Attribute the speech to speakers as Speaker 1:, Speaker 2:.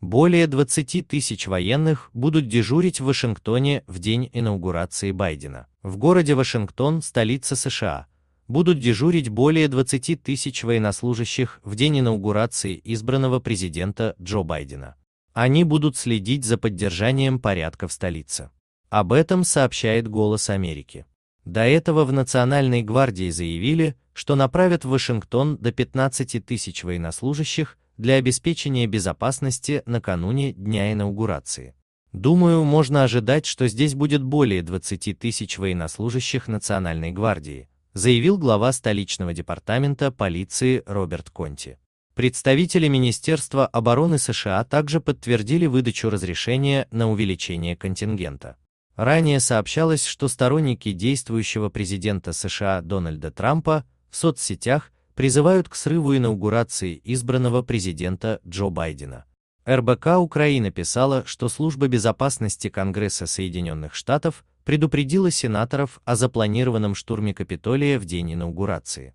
Speaker 1: Более 20 тысяч военных будут дежурить в Вашингтоне в день инаугурации Байдена. В городе Вашингтон, столица США, будут дежурить более 20 тысяч военнослужащих в день инаугурации избранного президента Джо Байдена. Они будут следить за поддержанием порядка в столице. Об этом сообщает «Голос Америки». До этого в Национальной гвардии заявили, что направят в Вашингтон до 15 тысяч военнослужащих, для обеспечения безопасности накануне дня инаугурации. Думаю, можно ожидать, что здесь будет более 20 тысяч военнослужащих Национальной гвардии, заявил глава столичного департамента полиции Роберт Конти. Представители Министерства обороны США также подтвердили выдачу разрешения на увеличение контингента. Ранее сообщалось, что сторонники действующего президента США Дональда Трампа в соцсетях призывают к срыву инаугурации избранного президента Джо Байдена. РБК Украина писала, что Служба безопасности Конгресса Соединенных Штатов предупредила сенаторов о запланированном штурме Капитолия в день инаугурации.